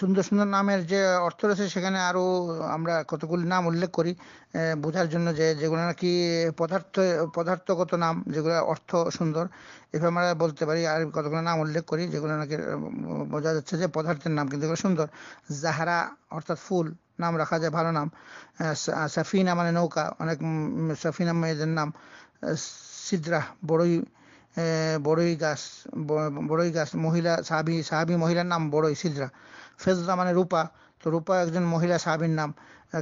সুন্দর সুন্দর নামের যে অর্থ রয়েছে সেখানে আরো আমরা কতগুলি নাম উল্লেখ করি বোঝার জন্য যে যেগুলো নাকি পদার্থ পদার্থগত নাম যেগুলো অর্থ সুন্দর এভাবে আমরা বলতে পারি আর কতগুলো নাম উল্লেখ করি যেগুলো নাকি বোঝা যাচ্ছে যে পদার্থের নাম কিন্তু এগুলো সুন্দর জাহারা অর্থাৎ ফুল নাম রাখা যায় ভালো নাম সাফিনা মানে নৌকা অনেক সাফিনা মেয়েদের নাম সিদ্রা বড়ই বড়ই গাছ বড়ই গাছ মহিলা সাহাবি সাহাবি মহিলার নাম বড়ই সিদ্রা ফেজদা মানে রূপা তো রূপা একজন মহিলা সাহাবীর নাম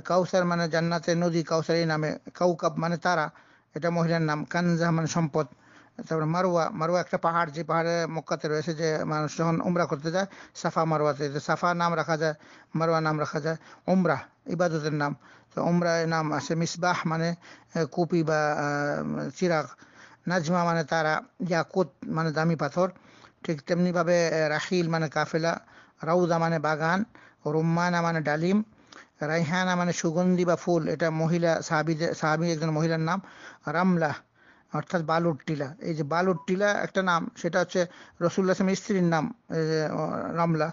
কাউসার মানে জান্নাতের নদী কাউসার এই নামে কাউকাব মানে তারা এটা মহিলার নাম কানজাহ মানে সম্পদ তারপর মারুয়া মারুয়া একটা পাহাড় যে পাহাড়ে মক্কাতে রয়েছে যে মানুষ যখন উমরা করতে যায় সাফা মারুয়াতে সাফা নাম রাখা যায় মারুয়া নাম রাখা যায় উমরা ইবাদতের নাম তো উমরা নাম আছে মিসবাহ মানে কুপি বা চিরাগ নাজমা মানে তারা ইয়াকুত মানে দামি পাথর ঠিক তেমনিভাবে রাখিল মানে কাফেলা রাউদা মানে বাগান রুম্মানা মানে ডালিম রাইহানা মানে সুগন্ধি বা ফুল এটা মহিলা সাহাবিদের সাহাবি একজন মহিলার নাম রামলা অর্থাৎ বালুর টিলা এই যে বালুর টিলা একটা নাম সেটা হচ্ছে রসুল্লাহ স্ত্রীর নাম রামলা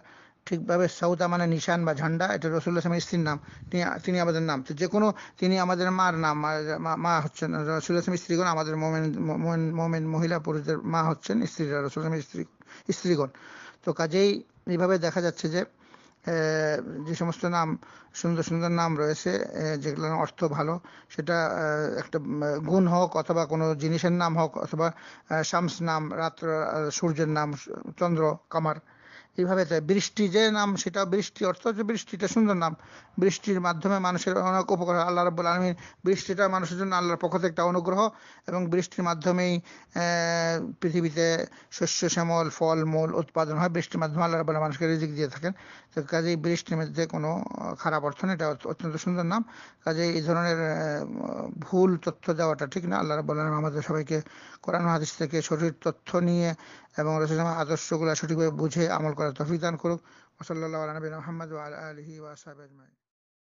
ঠিকভাবে সৌদা মানে নিশান বা ঝান্ডা এটা রসুল্লাহ ইসলামের স্ত্রীর নাম তিনি তিনি আমাদের নাম তো যে কোনো তিনি আমাদের মার নাম মা হচ্ছেন রসুল্লাহ ইসলামের স্ত্রীগণ আমাদের মোমেন মোমেন মহিলা পুরুষদের মা হচ্ছেন স্ত্রীরা রসুল স্ত্রী স্ত্রীগণ তো কাজেই এইভাবে দেখা যাচ্ছে যে যে সমস্ত নাম সুন্দর সুন্দর নাম রয়েছে যেগুলোর অর্থ ভালো সেটা একটা গুণ হোক অথবা কোনো জিনিসের নাম হোক অথবা শামস নাম রাত্র সূর্যের নাম চন্দ্র কামার এইভাবে বৃষ্টি যে নাম সেটা বৃষ্টি অর্থ হচ্ছে বৃষ্টিটা সুন্দর নাম বৃষ্টির মাধ্যমে মানুষের অনেক উপকার আল্লাহ রব্বুল আলমীর বৃষ্টিটা মানুষের জন্য আল্লাহর পক্ষ থেকে একটা অনুগ্রহ এবং বৃষ্টির মাধ্যমেই পৃথিবীতে শস্য শ্যামল ফল মূল উৎপাদন হয় বৃষ্টির মাধ্যমে আল্লাহ রব্বুল মানুষকে রিজিক দিয়ে থাকেন তো কাজেই বৃষ্টির মধ্যে কোনো খারাপ অর্থ নেই এটা অত্যন্ত সুন্দর নাম কাজে এই ধরনের ভুল তথ্য দেওয়াটা ঠিক না আল্লাহ রব্বুল আলম আমাদের সবাইকে কোরআন হাদিস থেকে সঠিক তথ্য নিয়ে এবং রসুল আদর্শগুলো সঠিকভাবে বুঝে আমল وتوفيق دان وصلى الله على نبينا محمد وعلى آله وأصحابه أجمعين